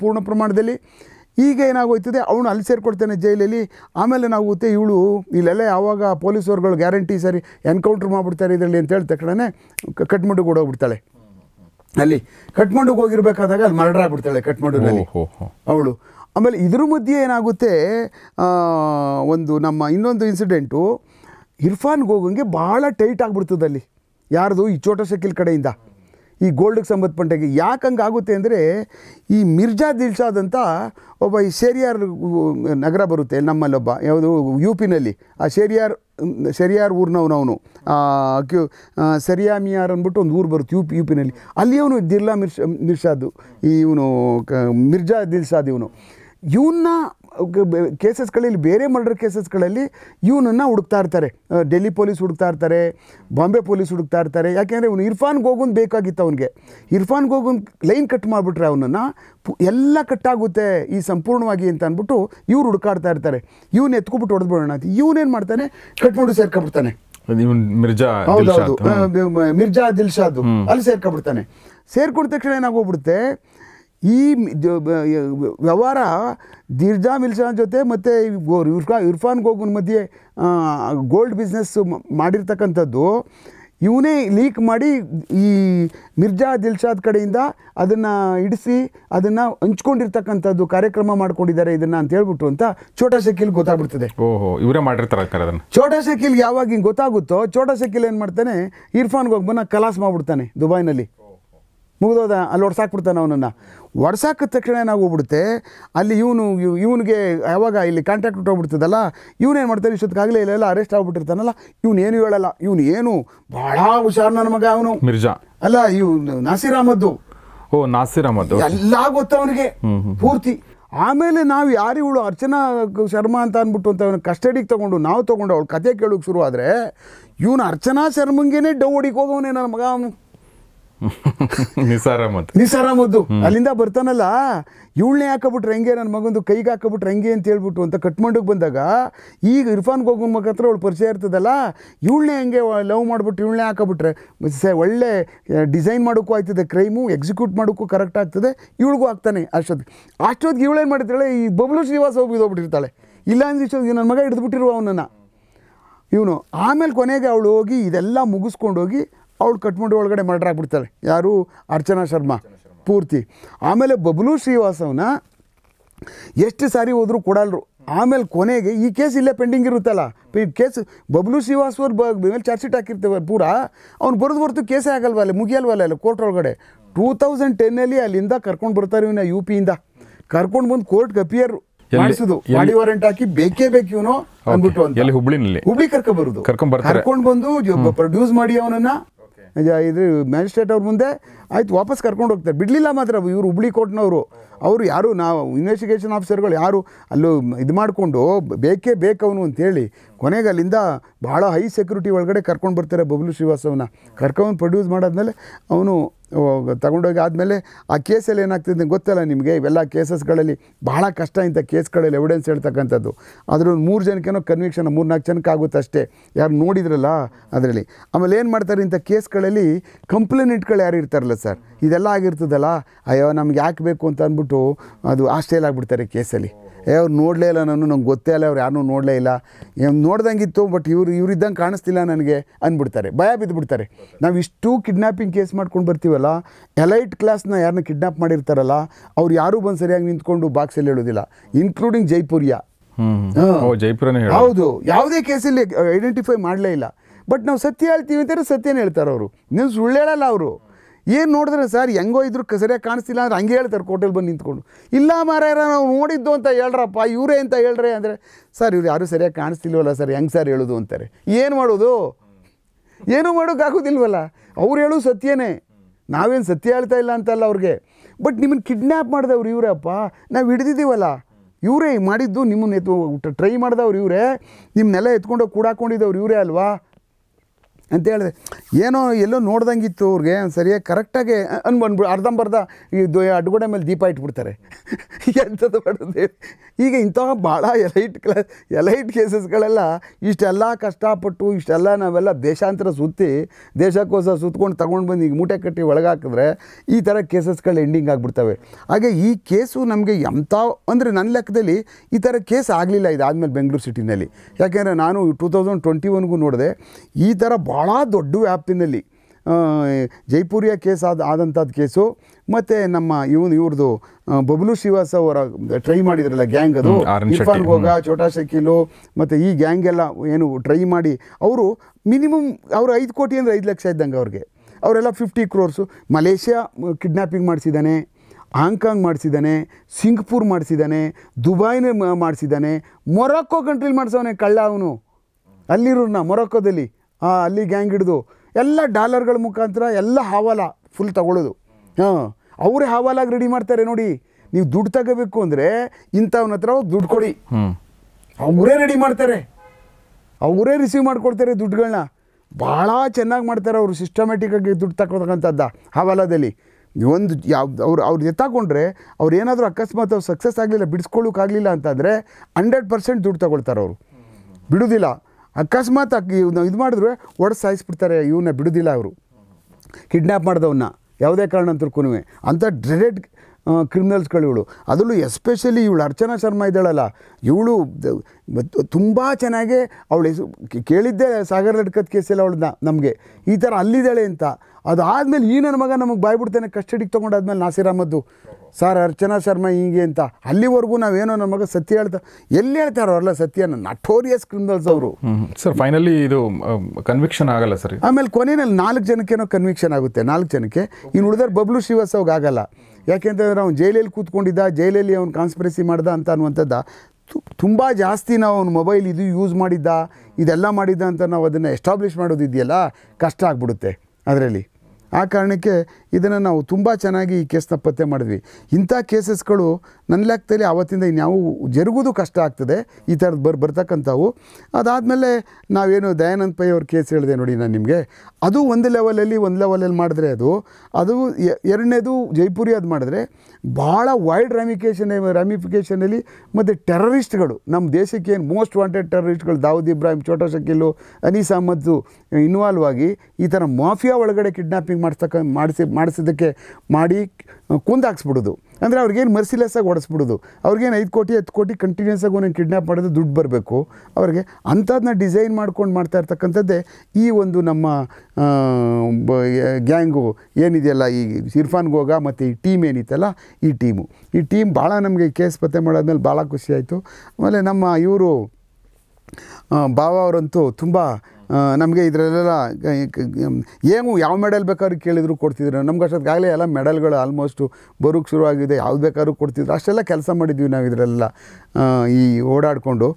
ಪೂರ್ಣ ಪ್ರಮಾಣದಲ್ಲಿ ಈಗ ಏನಾಗೋಯ್ತದೆ ಅವನು ಅಲ್ಲಿ ಸೇರಿಕೊಡ್ತಾನೆ ಜೈಲಲ್ಲಿ ಆಮೇಲೆ ಏನಾಗುತ್ತೆ ಇವಳು ಇಲ್ಲೆಲ್ಲ ಯಾವಾಗ ಪೊಲೀಸವ್ರುಗಳು ಗ್ಯಾರಂಟಿ ಸರಿ ಎನ್ಕೌಂಟ್ರ್ ಮಾಡಿಬಿಡ್ತಾರೆ ಇದರಲ್ಲಿ ಅಂತ ಹೇಳಿದ ತಕ್ಷಣವೇ ಕಟ್ಮಂಡುಗೆ ಓಡೋಗ್ಬಿಡ್ತಾಳೆ ಅಲ್ಲಿ ಕಟ್ಮಂಡುಗೆ ಹೋಗಿರ್ಬೇಕಾದಾಗ ಅಲ್ಲಿ ಮರ್ಡರ್ ಆಗಿಬಿಡ್ತಾಳೆ ಕಟ್ಮಂಡುನಲ್ಲಿ ಅವಳು ಆಮೇಲೆ ಇದ್ರ ಮಧ್ಯೆ ಏನಾಗುತ್ತೆ ಒಂದು ನಮ್ಮ ಇನ್ನೊಂದು ಇನ್ಸಿಡೆಂಟು ಇರ್ಫಾನ್ಗೆ ಹೋಗೋಂಗೆ ಭಾಳ ಟೈಟ್ ಆಗಿಬಿಡ್ತದಲ್ಲಿ ಯಾರ್ದು ಈ ಚೋಟ ಸೈಕಲ್ ಕಡೆಯಿಂದ ಈ ಗೋಲ್ಡ್ಗೆ ಸಂಬಂಧಪಟ್ಟಾಗೆ ಯಾಕೆ ಹಂಗಾಗುತ್ತೆ ಅಂದರೆ ಈ ಮಿರ್ಜಾ ದಿಲ್ಸಾದಂಥ ಒಬ್ಬ ಈ ಶೇರಿಯಾರ್ ನಗರ ಬರುತ್ತೆ ನಮ್ಮಲ್ಲೊಬ್ಬ ಯಾವುದು ಯು ಪಿನಲ್ಲಿ ಆ ಶೇರಿಯಾರ್ ಶೆರಿಯಾರ್ ಅವನು ಕ್ಯೂ ಸೆರಿಯಾಮಿಯಾರ್ ಅಂದ್ಬಿಟ್ಟು ಒಂದು ಊರು ಬರುತ್ತೆ ಯು ಪಿ ಯು ಪಿನಲ್ಲಿ ಅಲ್ಲಿ ಅವನು ದಿರ್ಲಾ ಮಿರ್ಷ ಮಿರ್ಷಾದ್ ಇವನು ಮಿರ್ಜಾ ದಿಲ್ಸಾದ್ ಇವನು ಇವನ್ನ ಕೇಸಸ್ಗಳಲ್ಲಿ ಬೇರೆ ಮರ್ಡರ್ ಕೇಸಸ್ಗಳಲ್ಲಿ ಇವನನ್ನು ಹುಡುಕ್ತಾ ಇರ್ತಾರೆ ಡೆಲ್ಲಿ ಪೊಲೀಸ್ ಹುಡುಕ್ತಾ ಇರ್ತಾರೆ ಬಾಂಬೆ ಪೊಲೀಸ್ ಹುಡುಕ್ತಾ ಇರ್ತಾರೆ ಯಾಕೆಂದರೆ ಇವನು ಇರ್ಫಾನ್ ಗೋಗುನ್ ಬೇಕಾಗಿತ್ತು ಅವನಿಗೆ ಇರ್ಫಾನ್ ಗೋಗುನ್ ಲೈನ್ ಕಟ್ ಮಾಡಿಬಿಟ್ರೆ ಅವನನ್ನು ಎಲ್ಲ ಕಟ್ಟಾಗುತ್ತೆ ಈ ಸಂಪೂರ್ಣವಾಗಿ ಅಂತ ಅಂದ್ಬಿಟ್ಟು ಇವ್ರು ಹುಡುಕಾಡ್ತಾ ಇರ್ತಾರೆ ಇವನ್ನ ಎತ್ಕೊಬಿಟ್ಟು ಹೊಡೆದ್ಬಿಡೋಣ ಅಂತ ಇವನೇನು ಮಾಡ್ತಾನೆ ಕಟ್ ಮಾಡಿ ಸೇರ್ಕೊಂಡ್ಬಿಡ್ತಾನೆ ಮಿರ್ಜಾ ಮಿರ್ಜಾ ದಿಲ್ಶಾದ್ ಅಲ್ಲಿ ಸೇರ್ಕೊಂಡ್ಬಿಡ್ತಾನೆ ಸೇರ್ಕೊಂಡ ತಕ್ಷಣ ಏನಾಗೋಗ್ಬಿಡುತ್ತೆ ಈ ವ್ಯವಹಾರ ದಿರ್ಜಾ ಮಿಲ್ಷಾನ್ ಜೊತೆ ಮತ್ತು ಇರ್ಫಾ ಇರ್ಫಾನ್ ಗೋಗುನ್ ಮಧ್ಯೆ ಗೋಲ್ಡ್ ಬಿಸ್ನೆಸ್ ಮಾಡಿರ್ತಕ್ಕಂಥದ್ದು ಇವನೇ ಲೀಕ್ ಮಾಡಿ ಈ ಮಿರ್ಜಾ ದಿಲ್ಶಾದ್ ಕಡೆಯಿಂದ ಅದನ್ನು ಇಡಿಸಿ ಅದನ್ನು ಹಂಚ್ಕೊಂಡಿರ್ತಕ್ಕಂಥದ್ದು ಕಾರ್ಯಕ್ರಮ ಮಾಡ್ಕೊಂಡಿದ್ದಾರೆ ಇದನ್ನು ಅಂತ ಹೇಳ್ಬಿಟ್ಟು ಅಂತ ಛೋಟಾ ಶಕೀಲ್ ಗೊತ್ತಾಗ್ಬಿಡ್ತದೆ ಓಹೋ ಇವರೇ ಮಾಡಿರ್ತಾರೆ ಅದನ್ನು ಛೋಟಾ ಶಕೀಲ್ ಯಾವಾಗ ಹಿಂಗೆ ಗೊತ್ತಾಗುತ್ತೋ ಛೋಟಾ ಶಕೀಲ್ ಏನು ಮಾಡ್ತಾನೆ ಇರ್ಫಾನ್ ಬಂದ ಕಲಾಸ್ ಮಾಡಿಬಿಡ್ತಾನೆ ದುಬೈನಲ್ಲಿ ಮುಗಿದೋದ ಅಲ್ಲಿ ಹೊಡ್ಸಾಕ್ಬಿಡ್ತಾನೆ ಅವನನ್ನು ಹೊಡ್ಸಾಕ ತಕ್ಷಣ ಏನಾಗೋಗ್ಬಿಡುತ್ತೆ ಅಲ್ಲಿ ಇವನು ಇವನಿಗೆ ಯಾವಾಗ ಇಲ್ಲಿ ಕಾಂಟ್ಯಾಕ್ಟ್ ಹೊಟ್ಟೋಗ್ಬಿಡ್ತದಲ್ಲ ಇವನೇನು ಮಾಡ್ತಾನೆ ಇಷ್ಟೊತ್ತಿಗಾಗಲೇ ಇಲ್ಲೆಲ್ಲ ಅರೆಸ್ಟ್ ಆಗ್ಬಿಟ್ಟಿರ್ತಾನಲ್ಲ ಇವನು ಏನು ಹೇಳಲ್ಲ ಇವನು ಏನು ಭಾಳ ಹುಷಾರು ನನ್ನ ಮಗ ಅವನು ಮಿರ್ಜಾ ಅಲ್ಲ ಇವನು ನಾಸಿರ್ ಅಹಮದ್ದು ಓ ನಾಸಿರ್ ಎಲ್ಲ ಗೊತ್ತು ಅವನಿಗೆ ಪೂರ್ತಿ ಆಮೇಲೆ ನಾವು ಯಾರು ಇವಳು ಅರ್ಚನಾ ಶರ್ಮಾ ಅಂತ ಅಂದ್ಬಿಟ್ಟು ಅಂತ ಅವನ ಕಸ್ಟಡಿಗೆ ತೊಗೊಂಡು ನಾವು ತೊಗೊಂಡು ಅವಳು ಕತೆ ಕೇಳೋಕೆ ಶುರು ಆದರೆ ಇವನು ಅರ್ಚನಾ ಶರ್ಮಂಗೇನೆ ಡೌ ಹೊಡಿಗೆ ನನ್ನ ಮಗ ಅವನು *laughs* ನಿಸಾರಾಮದ್ದು ನಿಸಾರಾಮದ್ದು ಅಲ್ಲಿಂದ ಬರ್ತಾನಲ್ಲ ಇವಳನ್ನೇ ಹಾಕಬಿಟ್ರೆ ಹೆಂಗೆ ನನ್ನ ಮಗಂದು ಕೈಗೆ ಹಾಕಬಿಟ್ರೆ ಹೆಂಗೆ ಅಂತ ಹೇಳ್ಬಿಟ್ಟು ಅಂತ ಕಟ್ಮಂಡಕ್ಕೆ ಬಂದಾಗ ಈಗ ಇರ್ಫಾನ್ ಹೋಗೋ ಮಗ ಹತ್ರ ಅವಳು ಪರಿಚಯ ಇರ್ತದಲ್ಲ ಇವಳನ್ನೇ ಹಂಗೆ ಲವ್ ಮಾಡಿಬಿಟ್ಟು ಇವಳನ್ನೇ ಹಾಕಬಿಟ್ರೆ ಸ ಒಳ್ಳೆ ಡಿಸೈನ್ ಮಾಡೋಕ್ಕೂ ಆಯ್ತದೆ ಕ್ರೈಮು ಎಕ್ಸಿಕ್ಯೂಟ್ ಮಾಡೋಕ್ಕೂ ಕರೆಕ್ಟ್ ಆಗ್ತದೆ ಇವಳಿಗೂ ಆಗ್ತಾನೆ ಅಷ್ಟೊತ್ತು ಅಷ್ಟೊತ್ತಿಗೆ ಇವಳೇನು ಮಾಡಿರ್ತಾಳೆ ಈ ಬಬ್ಲು ಶ್ರೀವಾಸ ಹೋಗಿ ಹೋಗ್ಬಿಟ್ಟಿರ್ತಾಳೆ ಇಲ್ಲ ಅಂದ್ರೆ ಇಷ್ಟೊತ್ತಿಗೆ ನನ್ನ ಮಗ ಹಿಡಿದ್ಬಿಟ್ಟಿರುವ ಅವನನ್ನು ಇವನು ಆಮೇಲೆ ಕೊನೆಗೆ ಅವಳು ಹೋಗಿ ಇದೆಲ್ಲ ಮುಗಿಸ್ಕೊಂಡು ಹೋಗಿ ಅವಳು ಕಟ್ಮಂಡು ಒಳಗಡೆ ಮರ್ಡರ್ ಆಗಿಬಿಡ್ತಾಳೆ ಯಾರು ಅರ್ಚನಾ ಶರ್ಮಾ ಪೂರ್ತಿ ಆಮೇಲೆ ಬಬ್ಲು ಶ್ರೀವಾಸವನ್ನ ಎಷ್ಟು ಸಾರಿ ಹೋದರೂ ಕೊಡಲ್ರು ಆಮೇಲೆ ಕೊನೆಗೆ ಈ ಕೇಸ್ ಇಲ್ಲೇ ಪೆಂಡಿಂಗ್ ಇರುತ್ತಲ್ಲ ಕೇಸ್ ಬಬ್ಲು ಶ್ರೀವಾಸ್ ಮೇಲೆ ಚಾರ್ಜ್ ಶೀಟ್ ಹಾಕಿರ್ತೇವೆ ಪೂರಾ ಅವ್ನು ಬರೆದು ಬರ್ತು ಕೇಸೇ ಆಗಲ್ವ ಅಲ್ಲಿ ಮುಗಿಯಲ್ವಲ್ಲ ಅಲ್ಲಿ ಕೋರ್ಟ್ ಒಳಗಡೆ ಟೂ ತೌಸಂಡ್ ಟೆನ್ನಲ್ಲಿ ಅಲ್ಲಿಂದ ಕರ್ಕೊಂಡು ಬರ್ತಾರೆ ಇವನ್ನ ಯು ಪಿಯಿಂದ ಕರ್ಕೊಂಡು ಬಂದು ಕೋರ್ಟ್ಗೆ ಅಪಿಯರ್ ಮಾಡಿಸೋದು ಬಾಡಿ ವಾರೆಂಟ್ ಹಾಕಿ ಬೇಕೇ ಬೇಕು ಇವನು ಅಂದ್ಬಿಟ್ಟು ಹುಬ್ಳಿನಲ್ಲಿ ಹುಬ್ಳಿ ಕರ್ಕೊಂಡ್ ಬರುದು ಕರ್ಕೊಂಡು ಬಂದು ಪ್ರೊಡ್ಯೂಸ್ ಮಾಡಿ ಅವನನ್ನ ಇದು ಮ್ಯಾಜಿಸ್ಟ್ರೇಟ್ ಅವ್ರ ಮುಂದೆ ಆಯ್ತು ವಾಪಸ್ ಕರ್ಕೊಂಡು ಹೋಗ್ತಾರೆ ಬಿಡಲಿಲ್ಲ ಮಾತ್ರ ಇವರು ಹುಬ್ಳಿ ಕೋರ್ಟ್ನವರು ಅವರು ಯಾರು ನಾವು ಇನ್ವೆಸ್ಟಿಗೇಷನ್ ಆಫೀಸರ್ಗಳು ಯಾರು ಅಲ್ಲೂ ಇದು ಮಾಡಿಕೊಂಡು ಬೇಕೇ ಬೇಕವನು ಅಂತೇಳಿ ಕೊನೆಗೆ ಅಲ್ಲಿಂದ ಭಾಳ ಹೈ ಸೆಕ್ಯೂರಿಟಿ ಒಳಗಡೆ ಕರ್ಕೊಂಡು ಬರ್ತಾರೆ ಬಬ್ಲು ಶ್ರೀವಾಸವನ್ನ ಕರ್ಕೊಂಡು ಪ್ರೊಡ್ಯೂಸ್ ಮಾಡಾದ್ಮೇಲೆ ಅವನು ತಗೊಂಡೋಗಿ ಆದಮೇಲೆ ಆ ಕೇಸಲ್ಲಿ ಏನಾಗ್ತಿದೆ ಗೊತ್ತಲ್ಲ ನಿಮಗೆ ಇವೆಲ್ಲ ಕೇಸಸ್ಗಳಲ್ಲಿ ಬಹಳ ಕಷ್ಟ ಇಂಥ ಕೇಸ್ಗಳಲ್ಲಿ ಎವಿಡೆನ್ಸ್ ಹೇಳ್ತಕ್ಕಂಥದ್ದು ಒಂದು ಮೂರು ಜನಕ್ಕೇನೋ ಕನ್ವಿಕ್ಷನ್ ಮೂರು ನಾಲ್ಕು ಜನಕ್ಕೆ ಆಗುತ್ತೆ ಅಷ್ಟೇ ಯಾರು ನೋಡಿದ್ರಲ್ಲ ಅದರಲ್ಲಿ ಆಮೇಲೆ ಏನು ಮಾಡ್ತಾರೆ ಇಂಥ ಕೇಸ್ಗಳಲ್ಲಿ ಕಂಪ್ಲೇನೆಂಟ್ಗಳು ಯಾರು ಇರ್ತಾರಲ್ಲ ಸರ್ ಇದೆಲ್ಲ ಆಗಿರ್ತದಲ್ಲ ಅಯ್ಯೋ ನಮ್ಗೆ ಯಾಕೆ ಬೇಕು ಅಂತ ಅಂದ್ಬಿಟ್ಟು ಅದು ಆಸ್ಟೇಲ್ ಆಗಿಬಿಡ್ತಾರೆ ಕೇಸಲ್ಲಿ ಏ ನೋಡಲೇ ಇಲ್ಲ ನಾನು ನಂಗೆ ಗೊತ್ತೇ ಇಲ್ಲ ಅವ್ರು ಯಾರೂ ನೋಡಲೇ ಇಲ್ಲ ನೋಡ್ದಂಗಿತ್ತು ಬಟ್ ಇವ್ರು ಇವರಿದ್ದಂಗೆ ಕಾಣಿಸ್ತಿಲ್ಲ ನನಗೆ ಅಂದ್ಬಿಡ್ತಾರೆ ಭಯ ಬಿದ್ದುಬಿಡ್ತಾರೆ ನಾವು ಇಷ್ಟು ಕಿಡ್ನಾಪಿಂಗ್ ಕೇಸ್ ಮಾಡ್ಕೊಂಡು ಬರ್ತೀವಲ್ಲ ಎಲೈಟ್ ಕ್ಲಾಸ್ನ ಯಾರನ್ನ ಕಿಡ್ನಾಪ್ ಮಾಡಿರ್ತಾರಲ್ಲ ಅವ್ರು ಯಾರೂ ಬಂದು ಸರಿಯಾಗಿ ನಿಂತ್ಕೊಂಡು ಬಾಕ್ಸಲ್ಲಿ ಹೇಳೋದಿಲ್ಲ ಇನ್ಕ್ಲೂಡಿಂಗ್ ಜೈಪುರಿಯಾ ಹೌದು ಯಾವುದೇ ಕೇಸಲ್ಲಿ ಐಡೆಂಟಿಫೈ ಮಾಡಲೇ ಇಲ್ಲ ಬಟ್ ನಾವು ಸತ್ಯ ಹೇಳ್ತೀವಿ ಅಂತಾರೆ ಸತ್ಯನೇ ಹೇಳ್ತಾರೆ ಅವರು ನೀವು ಸುಳ್ಳು ಹೇಳಲ್ಲ ಅವರು ಏನು ನೋಡಿದ್ರೆ ಸರ್ ಹೆಂಗೋ ಇದ್ರು ಸರಿಯಾಗಿ ಕಾಣಿಸ್ತಿಲ್ಲ ಅಂದರೆ ಹಂಗೆ ಹೇಳ್ತಾರೆ ಕೋಟೆಲ್ ಬಂದು ನಿಂತ್ಕೊಂಡು ಇಲ್ಲ ಮಾರ್ಯಾರ ನಾವು ನೋಡಿದ್ದು ಅಂತ ಹೇಳ್ರಪ್ಪ ಇವರೇ ಅಂತ ಹೇಳ್ರೆ ಅಂದರೆ ಸರ್ ಇವ್ರು ಯಾರೂ ಸರಿಯಾಗಿ ಕಾಣಿಸ್ತಿಲ್ವಲ್ಲ ಸರ್ ಹೆಂಗೆ ಸರ್ ಹೇಳೋದು ಅಂತಾರೆ ಏನು ಮಾಡೋದು ಏನೂ ಮಾಡೋಕ್ಕಾಗೋದಿಲ್ವಲ್ಲ ಅವ್ರು ಹೇಳೋ ಸತ್ಯನೇ ನಾವೇನು ಸತ್ಯ ಹೇಳ್ತಾ ಇಲ್ಲ ಅಂತಲ್ಲ ಅವ್ರಿಗೆ ಬಟ್ ನಿಮ್ಮನ್ನು ಕಿಡ್ನ್ಯಾಪ್ ಮಾಡಿದವ್ರು ಇವರೇ ಅಪ್ಪ ನಾವು ಹಿಡ್ದಿದ್ದೀವಲ್ಲ ಇವರೇ ಮಾಡಿದ್ದು ನಿಮ್ಮನ್ನು ಎತ್ತು ಟ್ರೈ ಮಾಡಿದವ್ರು ಇವರೇ ನಿಮ್ಮನ್ನೆಲ್ಲ ಎತ್ಕೊಂಡೋಗಿ ಕೂಡಾಕೊಂಡಿದ್ದವ್ರು ಇವರೇ ಅಲ್ವಾ ಅಂತ ಹೇಳಿದೆ ಏನೋ ಎಲ್ಲೋ ನೋಡ್ದಂಗಿತ್ತು ಅವ್ರಿಗೆ ಸರಿಯಾಗಿ ಕರೆಕ್ಟಾಗಿ ಅನ್ಬಂದು ಅರ್ಧಂಬರ್ಧ ಈ ಅಡುಗಡೆ ಮೇಲೆ ದೀಪ ಇಟ್ಬಿಡ್ತಾರೆ ಎಂಥದ್ದು ಮಾಡೋದು ಈಗ ಇಂಥ ಭಾಳ ಎಲೈಟ್ ಕ್ಲಾಸ್ ಎಲೈಟ್ ಕೇಸಸ್ಗಳೆಲ್ಲ ಇಷ್ಟೆಲ್ಲ ಕಷ್ಟಪಟ್ಟು ಇಷ್ಟೆಲ್ಲ ನಾವೆಲ್ಲ ದೇಶಾಂತರ ಸುತ್ತಿ ದೇಶಕ್ಕೋಸ್ಕರ ಸುತ್ತಕೊಂಡು ತಗೊಂಡು ಬಂದು ಈಗ ಮೂಟೆ ಕಟ್ಟಿ ಒಳಗಾಕಿದ್ರೆ ಈ ಥರ ಕೇಸಸ್ಗಳು ಎಂಡಿಂಗ್ ಆಗಿಬಿಡ್ತವೆ ಹಾಗೆ ಈ ಕೇಸು ನಮಗೆ ಎಂಥ ಅಂದರೆ ನನ್ನ ಲೆಕ್ಕದಲ್ಲಿ ಈ ಥರ ಕೇಸ್ ಆಗಲಿಲ್ಲ ಇದಾದಮೇಲೆ ಬೆಂಗಳೂರು ಸಿಟಿನಲ್ಲಿ ಯಾಕೆಂದರೆ ನಾನು ಟೂ ತೌಸಂಡ್ ಟ್ವೆಂಟಿ ಒನ್ಗೂ ನೋಡಿದೆ ಈ ಥರ ಭಾಳ ಭಾಳ ದೊಡ್ಡ ವ್ಯಾಪ್ತಿನಲ್ಲಿ ಜೈಪುರಿಯ ಕೇಸ್ ಆದ ಆದಂಥದ್ದು ಕೇಸು ಮತ್ತು ನಮ್ಮ ಇವನು ಇವ್ರದ್ದು ಬಬಲು ಶ್ರೀವಾಸ್ ಅವರ ಟ್ರೈ ಮಾಡಿದ್ರಲ್ಲ ಗ್ಯಾಂಗ್ ಅದು ಇರ್ಫಾನ್ ಗೋಗ ಛೋಟಾ ಶಕೀಲು ಮತ್ತು ಈ ಗ್ಯಾಂಗ್ ಎಲ್ಲ ಏನು ಟ್ರೈ ಮಾಡಿ ಅವರು ಮಿನಿಮಮ್ ಅವರು ಐದು ಕೋಟಿ ಅಂದರೆ ಐದು ಲಕ್ಷ ಇದ್ದಂಗೆ ಅವ್ರಿಗೆ ಅವರೆಲ್ಲ ಫಿಫ್ಟಿ ಕ್ರೋರ್ಸು ಮಲೇಷ್ಯಾ ಕಿಡ್ನ್ಯಾಪಿಂಗ್ ಮಾಡಿಸಿದ್ದಾನೆ ಹಾಂಗ್ಕಾಂಗ್ ಮಾಡಿಸಿದ್ದಾನೆ ಸಿಂಗ್ಪುರ್ ಮಾಡಿಸಿದ್ದಾನೆ ದುಬೈನೇ ಮಾಡಿಸಿದ್ದಾನೆ ಮೊರಾಕೋ ಕಂಟ್ರಿಲಿ ಮಾಡಿಸೋನೆ ಕಳ್ಳ ಅವನು ಅಲ್ಲಿರೋರ್ನ ಮೊರಾಕೋದಲ್ಲಿ ಹಾಂ ಅಲ್ಲಿ ಗ್ಯಾಂಗ್ ಹಿಡ್ದು ಎಲ್ಲ ಡಾಲರ್ಗಳ ಮುಖಾಂತರ ಎಲ್ಲ ಹಾವಾಲ ಫುಲ್ ತಗೊಳ್ಳೋದು ಹಾಂ ಅವರೇ ಹಾವಾಲಾಗಿ ರೆಡಿ ಮಾಡ್ತಾರೆ ನೋಡಿ ನೀವು ದುಡ್ಡು ತಗೋಬೇಕು ಅಂದರೆ ಇಂಥವ್ನ ಹತ್ರ ದುಡ್ಡು ಕೊಡಿ ಅವರೇ ರೆಡಿ ಮಾಡ್ತಾರೆ ಅವರೇ ರಿಸೀವ್ ಮಾಡ್ಕೊಡ್ತಾರೆ ದುಡ್ಡುಗಳನ್ನ ಭಾಳ ಚೆನ್ನಾಗಿ ಮಾಡ್ತಾರೆ ಅವರು ಸಿಸ್ಟಮ್ಯಾಟಿಕ್ಕಾಗಿ ದುಡ್ಡು ತಗೊಳ್ತಕ್ಕಂಥದ್ದು ಹವಾಲದಲ್ಲಿ ಒಂದು ಯಾವ ಅವ್ರು ಅವ್ರು ಎತ್ತಾಕೊಂಡ್ರೆ ಅವ್ರು ಏನಾದರೂ ಅಕಸ್ಮಾತ್ ಅವ್ರು ಸಕ್ಸಸ್ ಆಗಲಿಲ್ಲ ಬಿಡಿಸ್ಕೊಳ್ಳೋಕ್ಕಾಗಲಿಲ್ಲ ಅಂತಂದರೆ ಹಂಡ್ರೆಡ್ ಪರ್ಸೆಂಟ್ ದುಡ್ಡು ತಗೊಳ್ತಾರೆ ಅವರು ಬಿಡೋದಿಲ್ಲ ಅಕಸ್ಮಾತ್ ಇವ್ನ ಇದು ಮಾಡಿದ್ರೆ ಒಡೆದು ಸಾಯಿಸ್ಬಿಡ್ತಾರೆ ಇವನ್ನ ಬಿಡೋದಿಲ್ಲ ಅವರು ಕಿಡ್ನ್ಯಾಪ್ ಮಾಡಿದವನ್ನ ಯಾವುದೇ ಕಾರಣ ಕಾರಣಂತರ್ಕೂ ಅಂಥ ಡ್ರೆಡೆಡ್ ಕ್ರಿಮಿನಲ್ಸ್ಗಳು ಇವಳು ಅದರಲ್ಲೂ ಎಸ್ಪೆಷಲಿ ಇವಳು ಅರ್ಚನಾ ಶರ್ಮಾ ಇದ್ದಾಳಲ್ಲ ಇವಳು ತುಂಬ ಚೆನ್ನಾಗೆ ಅವಳು ಕೇಳಿದ್ದೆ ಸಾಗರ್ ಲಡ್ಕತ್ ಕೇಸಲ್ಲಿ ಅವಳನ್ನ ನಮಗೆ ಈ ಥರ ಅಲ್ಲಿದ್ದಾಳೆ ಅಂತ ಅದು ಆದಮೇಲೆ ಈ ನನ್ನ ಮಗ ನಮಗೆ ಬಾಯ್ಬಿಡ್ತಾನೆ ಕಸ್ಟಡಿಗೆ ತೊಗೊಂಡಾದ್ಮೇಲೆ ನಾಸಿರ್ ಅಹಮದ್ದು ಸರ್ ಅರ್ಚನಾ ಶರ್ಮಾ ಹೀಗೆ ಅಂತ ಅಲ್ಲಿವರೆಗೂ ನಾವೇನೋ ನಮ್ಮ ಮಗ ಸತ್ಯ ಹೇಳ್ತಾ ಎಲ್ಲಿ ಹೇಳ್ತಾರೋ ಅಲ್ಲ ಸತ್ಯನ ನಟೋರಿಯಸ್ ಕ್ರಿಮಿನಲ್ಸ್ ಅವರು ಸರ್ ಫೈನಲಿ ಇದು ಕನ್ವಿಕ್ಷನ್ ಆಗಲ್ಲ ಸರ್ ಆಮೇಲೆ ಕೊನೆಯಲ್ಲಿ ನಾಲ್ಕು ಜನಕ್ಕೇನೋ ಕನ್ವಿಕ್ಷನ್ ಆಗುತ್ತೆ ನಾಲ್ಕು ಜನಕ್ಕೆ ಇನ್ನು ಉಳಿದ್ರೆ ಬಬ್ಲು ಅವ್ಗೆ ಆಗಲ್ಲ ಯಾಕೆಂತಂದ್ರೆ ಅವ್ನು ಜೈಲಲ್ಲಿ ಕೂತ್ಕೊಂಡಿದ್ದ ಜೈಲಲ್ಲಿ ಅವ್ನು ಕಾನ್ಸ್ಪಿರಸಿ ಮಾಡ್ದ ಅಂತ ಅನ್ನುವಂಥದ್ದು ತುಂಬ ಜಾಸ್ತಿ ನಾವು ಅವ್ನು ಮೊಬೈಲ್ ಇದು ಯೂಸ್ ಮಾಡಿದ್ದ ಇದೆಲ್ಲ ಮಾಡಿದ್ದ ಅಂತ ನಾವು ಅದನ್ನು ಎಸ್ಟಾಬ್ಲಿಷ್ ಮಾಡೋದಿದೆಯಲ್ಲ ಕಷ್ಟ ಆಗ್ಬಿಡುತ್ತೆ ಅದರಲ್ಲಿ ಆ ಕಾರಣಕ್ಕೆ ಇದನ್ನು ನಾವು ತುಂಬ ಚೆನ್ನಾಗಿ ಈ ಕೇಸನ್ನ ಪತ್ತೆ ಮಾಡಿದ್ವಿ ಇಂಥ ಕೇಸಸ್ಗಳು ನನ್ನ ಲೆಕ್ಕದಲ್ಲಿ ಆವತ್ತಿಂದ ಇನ್ಯಾವು ಜರುಗೋದು ಕಷ್ಟ ಆಗ್ತದೆ ಈ ಥರದ್ದು ಬರ್ ಬರ್ತಕ್ಕಂಥವು ಅದಾದಮೇಲೆ ನಾವೇನು ದಯಾನಂದ್ ಪೈ ಅವ್ರ ಕೇಸ್ ಹೇಳಿದೆ ನೋಡಿ ನಾನು ನಿಮಗೆ ಅದು ಒಂದು ಲೆವೆಲಲ್ಲಿ ಒಂದು ಲೆವೆಲಲ್ಲಿ ಮಾಡಿದ್ರೆ ಅದು ಅದು ಎರಡನೇದು ಜೈಪುರಿ ಅದು ಮಾಡಿದ್ರೆ ಭಾಳ ವೈಡ್ ರ್ಯಾಮಿಕೇಷನ್ ರ್ಯಾಮಿಫಿಕೇಷನಲ್ಲಿ ಮತ್ತು ಟೆರರಿಸ್ಟ್ಗಳು ನಮ್ಮ ದೇಶಕ್ಕೆ ಏನು ಮೋಸ್ಟ್ ವಾಂಟೆಡ್ ಟೆರರಿಸ್ಟ್ಗಳು ದಾವೂದ್ ಇಬ್ರಾಹಿಂ ಚೋಟಾ ಶಕೀಲು ಅನೀಸ್ ಅಹಮದ್ದು ಇನ್ವಾಲ್ವ್ ಆಗಿ ಈ ಥರ ಮಾಫಿಯಾ ಒಳಗಡೆ ಕಿಡ್ನಾಪಿಂಗ್ ಮಾಡಿಸ್ತಕ್ಕ ಮಾಡಿಸಿ ಮಾಡಿಸಿದ್ದಕ್ಕೆ ಮಾಡಿ ಕುಂದಾಕ್ಸ್ಬಿಡೋದು ಅಂದರೆ ಅವ್ರಿಗೇನು ಮರ್ಸಿಲೆಸ್ಸಾಗಿ ಓಡಿಸ್ಬಿಡೋದು ಅವ್ರಿಗೇನು ಐದು ಕೋಟಿ ಹತ್ತು ಕೋಟಿ ಕಂಟಿನ್ಯೂಸ್ ಆಗಿ ಕಿಡ್ನ್ಯಾಪ್ ಕಿಡ್ನಾಪ್ ಮಾಡೋದು ದುಡ್ಡು ಬರಬೇಕು ಅವ್ರಿಗೆ ಅಂಥದ್ದನ್ನ ಡಿಸೈನ್ ಮಾಡ್ಕೊಂಡು ಮಾಡ್ತಾ ಇರ್ತಕ್ಕಂಥದ್ದೇ ಈ ಒಂದು ನಮ್ಮ ಗ್ಯಾಂಗು ಏನಿದೆಯಲ್ಲ ಈ ಇರ್ಫಾನ್ ಗೋಗಾ ಮತ್ತು ಈ ಟೀಮ್ ಏನಿತ್ತಲ್ಲ ಈ ಟೀಮು ಈ ಟೀಮ್ ಭಾಳ ನಮಗೆ ಕೇಸ್ ಪತ್ತೆ ಮಾಡಾದ್ಮೇಲೆ ಭಾಳ ಖುಷಿಯಾಯಿತು ಆಮೇಲೆ ನಮ್ಮ ಇವರು ಬಾವ ಅವರಂತೂ ತುಂಬ ನಮಗೆ ಇದರಲ್ಲೆಲ್ಲ ಏನು ಯಾವ ಮೆಡಲ್ ಬೇಕಾದ್ರು ಕೇಳಿದ್ರು ಕೊಡ್ತಿದ್ರು ನಮ್ಗೆ ಆಗಲೇ ಎಲ್ಲ ಮೆಡಲ್ಗಳು ಆಲ್ಮೋಸ್ಟು ಬರೋಕ್ಕೆ ಶುರುವಾಗಿದೆ ಯಾವ್ದು ಬೇಕಾದ್ರು ಕೊಡ್ತಿದ್ರು ಅಷ್ಟೆಲ್ಲ ಕೆಲಸ ಮಾಡಿದ್ವಿ ನಾವು ಇದರಲ್ಲೆಲ್ಲ ಈ ಓಡಾಡಿಕೊಂಡು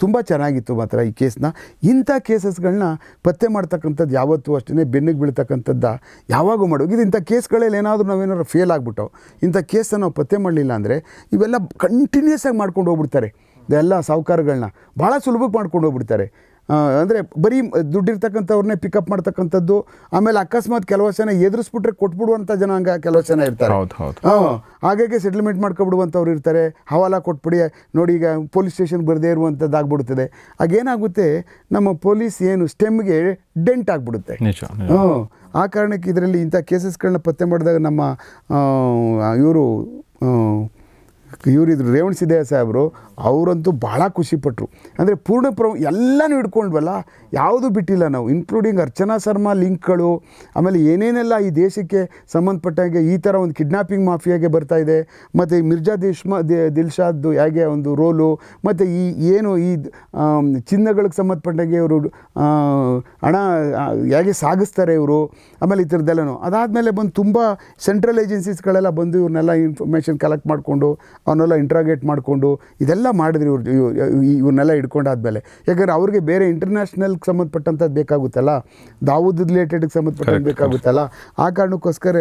ತುಂಬ ಚೆನ್ನಾಗಿತ್ತು ಮಾತ್ರ ಈ ಕೇಸ್ನ ಇಂಥ ಕೇಸಸ್ಗಳನ್ನ ಪತ್ತೆ ಮಾಡ್ತಕ್ಕಂಥದ್ದು ಯಾವತ್ತೂ ಅಷ್ಟೇ ಬೆನ್ನಿಗೆ ಬೀಳ್ತಕ್ಕಂಥದ್ದು ಯಾವಾಗೂ ಮಾಡೋದು ಇದು ಇಂಥ ಕೇಸ್ಗಳಲ್ಲಿ ಏನಾದರೂ ನಾವೇನಾದ್ರು ಫೇಲ್ ಆಗಿಬಿಟ್ಟವು ಇಂಥ ಕೇಸನ್ನು ನಾವು ಪತ್ತೆ ಮಾಡಲಿಲ್ಲ ಅಂದರೆ ಇವೆಲ್ಲ ಕಂಟಿನ್ಯೂಸ್ ಆಗಿ ಮಾಡ್ಕೊಂಡು ಹೋಗ್ಬಿಡ್ತಾರೆ ಇದೆಲ್ಲ ಸಾಹುಕಾರಗಳನ್ನ ಭಾಳ ಸುಲಭಕ್ಕೆ ಮಾಡ್ಕೊಂಡು ಹೋಗ್ಬಿಡ್ತಾರೆ ಅಂದರೆ ಬರೀ ದುಡ್ಡಿರ್ತಕ್ಕಂಥವ್ರನ್ನೇ ಪಿಕಪ್ ಮಾಡ್ತಕ್ಕಂಥದ್ದು ಆಮೇಲೆ ಅಕಸ್ಮಾತ್ ಕೆಲವು ಜನ ಎದುರಿಸ್ಬಿಟ್ರೆ ಕೊಟ್ಬಿಡುವಂಥ ಜನಾಂಗ ಕೆಲವು ಜನ ಇರ್ತಾರೆ ಹಾಂ ಹಾಗಾಗಿ ಸೆಟಲ್ಮೆಂಟ್ ಮಾಡ್ಕೊಬಿಡುವಂಥವ್ರು ಇರ್ತಾರೆ ಹವಾಲ ಕೊಟ್ಬಿಡಿ ನೋಡಿ ಈಗ ಪೊಲೀಸ್ ಸ್ಟೇಷನ್ ಬರದೇ ಇರುವಂಥದ್ದು ಆಗ್ಬಿಡ್ತದೆ ಆಗೇನಾಗುತ್ತೆ ನಮ್ಮ ಪೊಲೀಸ್ ಏನು ಸ್ಟೆಮ್ಗೆ ಡೆಂಟ್ ಆಗಿಬಿಡುತ್ತೆ ಹ್ಞೂ ಆ ಕಾರಣಕ್ಕೆ ಇದರಲ್ಲಿ ಇಂಥ ಕೇಸಸ್ಗಳನ್ನ ಪತ್ತೆ ಮಾಡಿದಾಗ ನಮ್ಮ ಇವರು ಇವರಿದ್ರು ರೇವಣ ಸಿದ್ದಯ್ಯ ಸಾಹೇಬರು ಅವರಂತೂ ಭಾಳ ಖುಷಿಪಟ್ಟರು ಅಂದರೆ ಪೂರ್ಣ ಪ್ರ ಎಲ್ಲನೂ ಹಿಡ್ಕೊಂಡ್ವಲ್ಲ ಯಾವುದು ಬಿಟ್ಟಿಲ್ಲ ನಾವು ಇನ್ಕ್ಲೂಡಿಂಗ್ ಅರ್ಚನಾ ಶರ್ಮಾ ಲಿಂಕ್ಗಳು ಆಮೇಲೆ ಏನೇನೆಲ್ಲ ಈ ದೇಶಕ್ಕೆ ಸಂಬಂಧಪಟ್ಟಾಗೆ ಈ ಥರ ಒಂದು ಕಿಡ್ನಾಪಿಂಗ್ ಮಾಫಿಯಾಗೆ ಬರ್ತಾ ಇದೆ ಮತ್ತು ಮಿರ್ಜಾ ದೇಶ್ಮಾ ದಿಲ್ಶಾದ್ದು ಹೇಗೆ ಒಂದು ರೋಲು ಮತ್ತು ಈ ಏನು ಈ ಚಿನ್ನಗಳಿಗೆ ಸಂಬಂಧಪಟ್ಟಂಗೆ ಇವರು ಹಣ ಹೇಗೆ ಸಾಗಿಸ್ತಾರೆ ಇವರು ಆಮೇಲೆ ಈ ಥರದ್ದೆಲ್ಲನೂ ಅದಾದಮೇಲೆ ಬಂದು ತುಂಬ ಸೆಂಟ್ರಲ್ ಏಜೆನ್ಸೀಸ್ಗಳೆಲ್ಲ ಬಂದು ಇವ್ರನ್ನೆಲ್ಲ ಇನ್ಫಾರ್ಮೇಷನ್ ಕಲೆಕ್ಟ್ ಮಾಡಿಕೊಂಡು ಅವನ್ನೆಲ್ಲ ಇಂಟ್ರಾಗೇಟ್ ಮಾಡಿಕೊಂಡು ಇದೆಲ್ಲ ಮಾಡಿದ್ರು ಇವ್ರ ಇವನ್ನೆಲ್ಲ ಹಿಡ್ಕೊಂಡಾದ್ಮೇಲೆ ಯಾಕಂದರೆ ಅವ್ರಿಗೆ ಬೇರೆ ಇಂಟರ್ನ್ಯಾಷನಲ್ಗೆ ಸಂಬಂಧಪಟ್ಟಂಥದ್ದು ಬೇಕಾಗುತ್ತಲ್ಲ ದಾವೂದ್ ರಿಲೇಟೆಡ್ಗೆ ಸಂಬಂಧಪಟ್ಟಂಗೆ ಬೇಕಾಗುತ್ತಲ್ಲ ಆ ಕಾರಣಕ್ಕೋಸ್ಕರ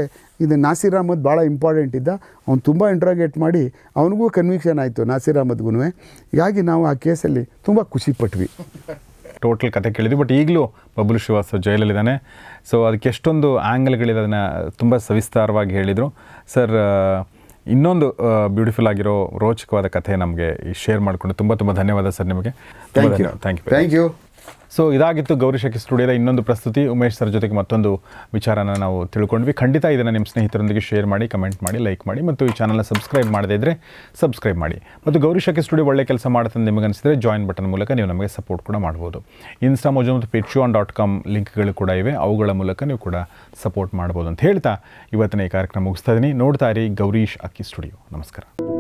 ಇದು ನಾಸಿರ್ ಅಹಮದ್ ಭಾಳ ಇಂಪಾರ್ಟೆಂಟ್ ಇದ್ದ ಅವ್ನು ತುಂಬ ಇಂಟ್ರಾಗೇಟ್ ಮಾಡಿ ಅವನಿಗೂ ಕನ್ವಿಕ್ಷನ್ ಆಯಿತು ನಾಸಿರ್ ಅಹಮದ್ಗೂ ಹೀಗಾಗಿ ನಾವು ಆ ಕೇಸಲ್ಲಿ ತುಂಬ ಖುಷಿ ಪಟ್ವಿ ಟೋಟಲ್ ಕತೆ ಕೇಳಿದ್ವಿ ಬಟ್ ಈಗಲೂ ಬಬ್ಲು ಶ್ರೀವಾಸ್ತವ್ ಜೈಲಲ್ಲಿದ್ದಾನೆ ಸೊ ಅದಕ್ಕೆ ಎಷ್ಟೊಂದು ಆ್ಯಂಗಲ್ಗಳಿದೆ ಅದನ್ನು ತುಂಬ ಸವಿಸ್ತಾರವಾಗಿ ಹೇಳಿದರು ಸರ್ ಇನ್ನೊಂದು ಬ್ಯೂಟಿಫುಲ್ ಆಗಿರೋ ರೋಚಕವಾದ ಕಥೆ ನಮಗೆ ಶೇರ್ ಮಾಡಿಕೊಂಡು ತುಂಬ ತುಂಬ ಧನ್ಯವಾದ ಸರ್ ನಿಮಗೆ thank you thank you so ಇದಾಗಿತ್ತು ಗೌರಿ ಸ್ಟುಡಿಯೋದ ಇನ್ನೊಂದು ಪ್ರಸ್ತುತಿ ಉಮೇಶ್ ಸರ್ ಜೊತೆಗೆ ಮತ್ತೊಂದು ವಿಚಾರನ ನಾವು ತಿಳ್ಕೊಂಡ್ವಿ ಖಂಡಿತ ಇದನ್ನು ನಿಮ್ಮ ಸ್ನೇಹಿತರೊಂದಿಗೆ ಶೇರ್ ಮಾಡಿ ಕಮೆಂಟ್ ಮಾಡಿ ಲೈಕ್ ಮಾಡಿ ಮತ್ತು ಈ ಚಾನಲ್ನ ಸಬ್ಸ್ಕ್ರೈಬ್ ಮಾಡದೇ ಇದ್ದರೆ ಸಬ್ಸ್ಕ್ರೈಬ್ ಮಾಡಿ ಮತ್ತು ಗೌರಿ ಸ್ಟುಡಿಯೋ ಒಳ್ಳೆ ಕೆಲಸ ಮಾಡುತ್ತೆ ನಿಮಗೆ ಅನಿಸಿದ್ರೆ ಜಾಯಿನ್ ಬಟನ್ ಮೂಲಕ ನೀವು ನಮಗೆ ಸಪೋರ್ಟ್ ಕೂಡ ಮಾಡ್ಬೋದು ಇನ್ಸ್ಟಾ ಮೋಜು ಮತ್ತು ಆನ್ ಡಾಟ್ ಕಾಮ್ ಲಿಂಕ್ಗಳು ಕೂಡ ಇವೆ ಅವುಗಳ ಮೂಲಕ ನೀವು ಕೂಡ ಸಪೋರ್ಟ್ ಮಾಡ್ಬೋದು ಅಂತ ಹೇಳ್ತಾ ಇವತ್ತಿನ ಈ ಕಾರ್ಯಕ್ರಮ ಮುಗಿಸ್ತಾ ಇದ್ದೀನಿ ನೋಡ್ತಾ ಇರಿ ಗೌರೀಶ್ ಅಕ್ಕಿ ಸ್ಟುಡಿಯೋ ನಮಸ್ಕಾರ